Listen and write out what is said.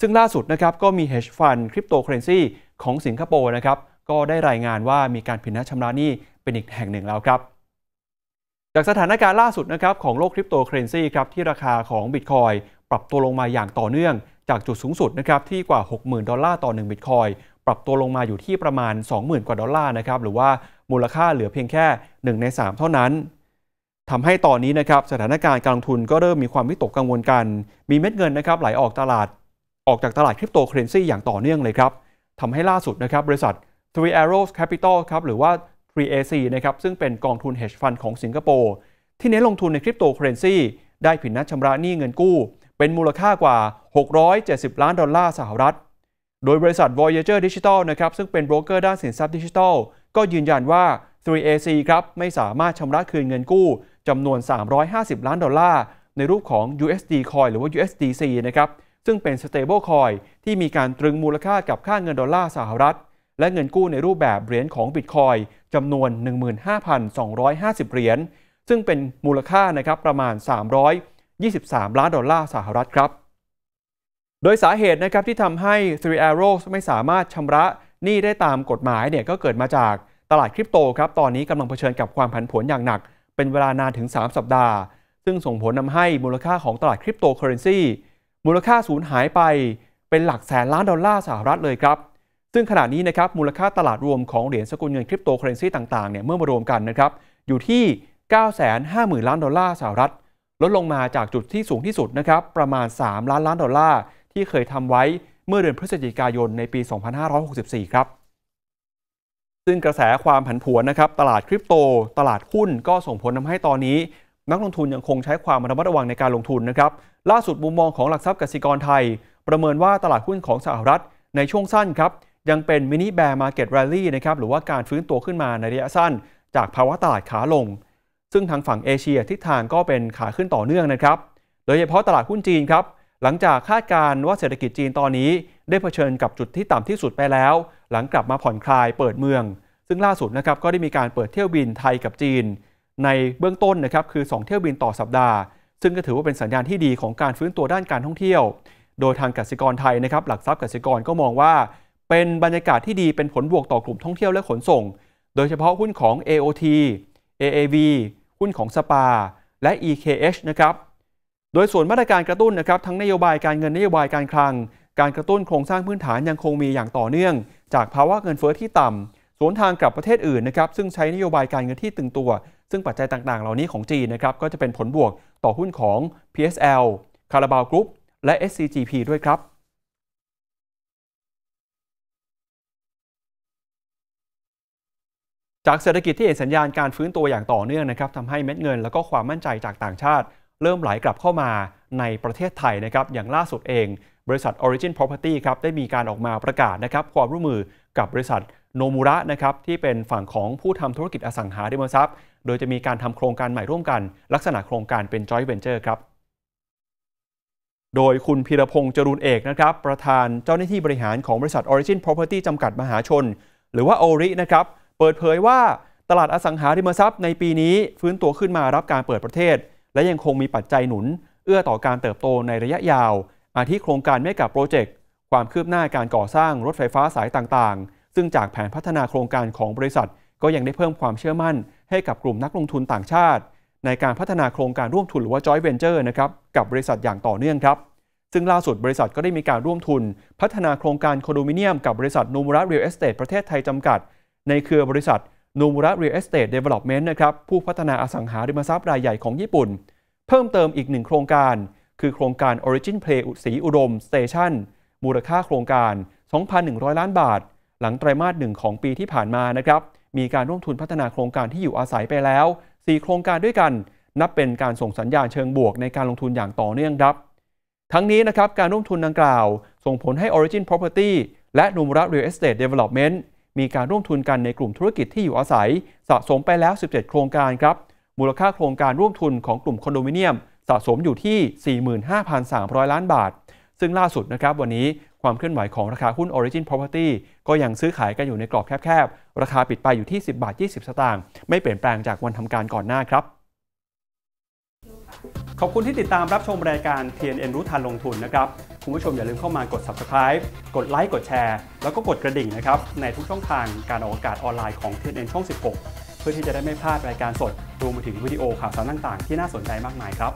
ซึ่งล่าสุดนะครับก็มี hedge fund คริปโตเคอเรนซีของสิงคโปร์นะครับก็ได้รายงานว่ามีการผิดนัดชำระหนี้เป็นอีกแห่งหนึ่งแล้วครับ จากสถานการณ์ล่าสุดนะครับของโลกคริปโตเคอเรนซีครับที่ราคาของบิตคอยปรับตัวลงมาอย่างต่อเนื่อง จากจุดสูงสุดนะครับที่กว่า 60,000 ดอลลาร์ต่อ1บิตคอยปรับตัวลงมาอยู่ที่ประมาณ 20,000 กว่าดอลลาร์นะครับหรือว่ามูลค่าเหลือเพียงแค่1ใน3เท่านั้นทำให้ตอนนี้นะครับสถานการณ์การลงทุนก็เริ่มมีความวิตกกังวลกัน มีเม็ดเงินนะครับไหลออกตลาดออกจากตลาดคริปโตเคอเรนซีอย่างต่อเนื่องเลยครับ ทำให้ล่าสุดนะครับบริษัท Three Arrows Capital ครับหรือว่า 3AC นะครับซึ่งเป็นกองทุน hedge fund ของสิงคโปร์ ที่เน้นลงทุนในคริปโตเคอเรนซีได้ผิดนัดชำระหนี้เงินกู้ เป็นมูลค่ากว่า 670 ล้านดอลลาร์สหรัฐ โดยบริษัท Voyager Digital นะครับซึ่งเป็นโบรกเกอร์ด้านสินทรัพย์ดิจิทัลก็ยืนยันว่า 3AC ครับไม่สามารถชำระคืนเงินกู้จำนวน 350 ล้านดอลลาร์ในรูปของ USD Coin หรือว่า USDC นะครับซึ่งเป็น stable coin ที่มีการตรึงมูลค่ากับค่าเงินดอลลาร์สหรัฐ และเงินกู้ในรูปแบบเหรียญของบิตคอยจำนวน 15,250 เหรียญ ซึ่งเป็นมูลค่านะครับประมาณ 323 ล้านดอลลาร์สหรัฐครับ โดยสาเหตุนะครับที่ทำให้ Three Arrows ไม่สามารถชำระหนี้ได้ตามกฎหมายเนี่ยก็เกิดมาจากตลาดคริปโตครับ ตอนนี้กำลังเผชิญกับความผันผวนอย่างหนัก เป็นเวลานานถึง 3 สัปดาห์ซึ่งส่งผลนำให้มูลค่าของตลาดคริปโตเคอเรนซีมูลค่าสูญหายไปเป็นหลักแสนล้านดอลลาร์สหรัฐเลยครับ ซึ่งขณะนี้นะครับมูลค่าตลาดรวมของเหรียญสกุลเงินคริปโตเคอเรนซีต่างๆเนี่ยเมื่อมารวมกันนะครับ อยู่ที่ 950,000ล้านดอลลาร์สหรัฐ ลดลงมาจากจุดที่สูงที่สุดนะครับประมาณ 3 ล้านล้านดอลลาร์ที่เคยทำไว้เมื่อเดือนพฤศจิกายนในปี 2564 ครับซึ่งกระแสความผันผวนนะครับตลาดคริปโตตลาดหุ้นก็ส่งผลทำให้ตอนนี้นักลงทุนยังคงใช้ความระมัดระวังในการลงทุนนะครับ ล่าสุดมุมมองของหลักทรัพย์กสิกรไทย ประเมินว่าตลาดหุ้นของสหรัฐ ในช่วงสั้นครับ ยังเป็นมินิแบร์มาเก็ตแรลลี่นะครับ หรือว่าการฟื้นตัวขึ้นมาในระยะสั้น จากภาวะตลาดขาลง ซึ่งทางฝั่งเอเชีย ทิศทางก็เป็นขาขึ้นต่อเนื่องนะครับโดยเฉพาะตลาดหุ้นจีนครับหลังจากคาดการณ์ว่าเศรษฐกิจจีนตอนนี้ ได้เผชิญกับจุดที่ต่ำที่สุดไปแล้ว หลังกลับมาผ่อนคลายเปิดเมือง ซึ่งล่าสุดนะครับก็ได้มีการเปิดเที่ยวบินไทยกับจีนในเบื้องต้นนะครับ คือ 2 เที่ยวบินต่อสัปดาห์ ซึ่งก็ถือว่าเป็นสัญญาณที่ดีของการฟื้นตัวด้านการท่องเที่ยว โดยทางกสิกรไทยนะครับหลักทรัพย์กสิกรก็มองว่า เป็นบรรยากาศที่ดีเป็นผลบวกต่อกลุ่มท่องเที่ยวและขนส่ง โดยเฉพาะหุ้นของ AOT AAV หุ้นของสปา และ EKH นะครับ โดยส่วนมาตรการกระตุ้นนะครับทั้งนโยบายการเงินนโยบายการคลัง การกระตุ้นโครงสร้างพื้นฐานยังคงมีอย่างต่อเนื่อง จากภาวะเงินเฟ้อที่ต่ำสวนทางกับประเทศอื่นนะครับซึ่งใช้นโยบายการเงินที่ตึงตัว ซึ่งปัจจัยต่างๆ เหล่านี้ของจีนนะครับก็จะเป็นผลบวกต่อหุ้นของ PSL คาราบาวกรุ๊ปและ SCGP ด้วยครับ จากเศรษฐกิจที่เห็นสัญญาณการฟื้นตัวอย่างต่อเนื่องนะครับทำให้เม็ดเงินและก็ความมั่นใจจากต่างชาติ เริ่มไหลกลับเข้ามาในประเทศไทยนะครับอย่างล่าสุดเองบริษัท Origin Property ครับได้มีการออกมาประกาศนะครับความร่วมมือกับบริษัทโนมูระนะครับที่เป็นฝั่งของผู้ทำธุรกิจอสังหาริมทรัพย์ โดยจะมีการทำโครงการใหม่ร่วมกัน ลักษณะโครงการเป็น joint venture ครับ โดยคุณพีรพงศ์จรุนเอกนะครับประธานเจ้าหน้าที่บริหารของบริษัท Origin Property จำกัดมหาชน หรือว่าโอรินะครับเปิดเผยว่าตลาดอสังหาริมทรัพย์ ในปีนี้ฟื้นตัวขึ้นมารับการเปิดประเทศ และยังคงมีปัจจัยหนุนเอื้อต่อการเติบโตในระยะยาวอาทิโครงการเมกะโปรเจกต์ความคืบหน้าการก่อสร้างรถไฟฟ้าสายต่างๆ ซึ่งจากแผนพัฒนาโครงการของบริษัท ก็ยังได้เพิ่มความเชื่อมั่นให้กับกลุ่มนักลงทุนต่างชาติ ในการพัฒนาโครงการร่วมทุนหรือว่าจอยเวนเจอร์นะครับ กับบริษัทอย่างต่อเนื่องครับ ซึ่งล่าสุดบริษัทก็ได้มีการร่วมทุน พัฒนาโครงการคอนโดมิเนียมกับบริษัทนูมูระเรียลเอสเตทประเทศไทยจำกัด ในเครือบริษัทนูมูระเรียลเอสเตทเดเวล็อปเมนต์นะครับผู้พัฒนาอสังหาริมทรัพย์รายใหญ่ของญี่ปุ่น เพิ่มเติมอีกหนึ่งโครงการคือโครงการ Origin Play สีอุดม Station มูลค่าโครงการ 2,100 ล้านบาท หลังไตรมาสหนึ่งของปีที่ผ่านมานะครับมีการร่วมทุนพัฒนาโครงการที่อยู่อาศัยไปแล้ว 4 โครงการด้วยกันนับเป็นการส่งสัญญาณเชิงบวกในการลงทุนอย่างต่อเนื่องครับ ทั้งนี้นะครับการร่วมทุนดังกล่าว ส่งผลให้ Origin Property และนุมระ Real Estate Development มีการร่วมทุนกันในกลุ่มธุรกิจที่อยู่อาศัย สะสมไปแล้ว 17 โครงการครับมูลค่าโครงการร่วมทุนของกลุ่มคอนโดมิเนียมสะสมอยู่ที่ 45,300 ล้านบาท ซึ่งล่าสุดนะครับวันนี้ความเคลื่อนไหวของราคาหุ้น Origin Property ก็ยังซื้อขายกันอยู่ในกรอบแคบๆราคาปิดไปอยู่ที่ 10 บาท 20สตางค์ ไม่เปลี่ยนแปลงจากวันทำการก่อนหน้าครับ ขอบคุณที่ติดตามรับชมรายการ TNN รู้ทันลงทุนนะครับ คุณผู้ชมอย่าลืมเข้ามากด subscribe กดไลค์ กดแชร์ แล้วก็กดกระดิ่งนะครับในทุกช่องทางการออกอากาศออนไลน์ของ TNN ช่อง16 เพื่อที่จะได้ไม่พลาดรายการสดรวมไปถึงวิดีโอข่าวสารต่างๆ ที่น่าสนใจมากมายครับ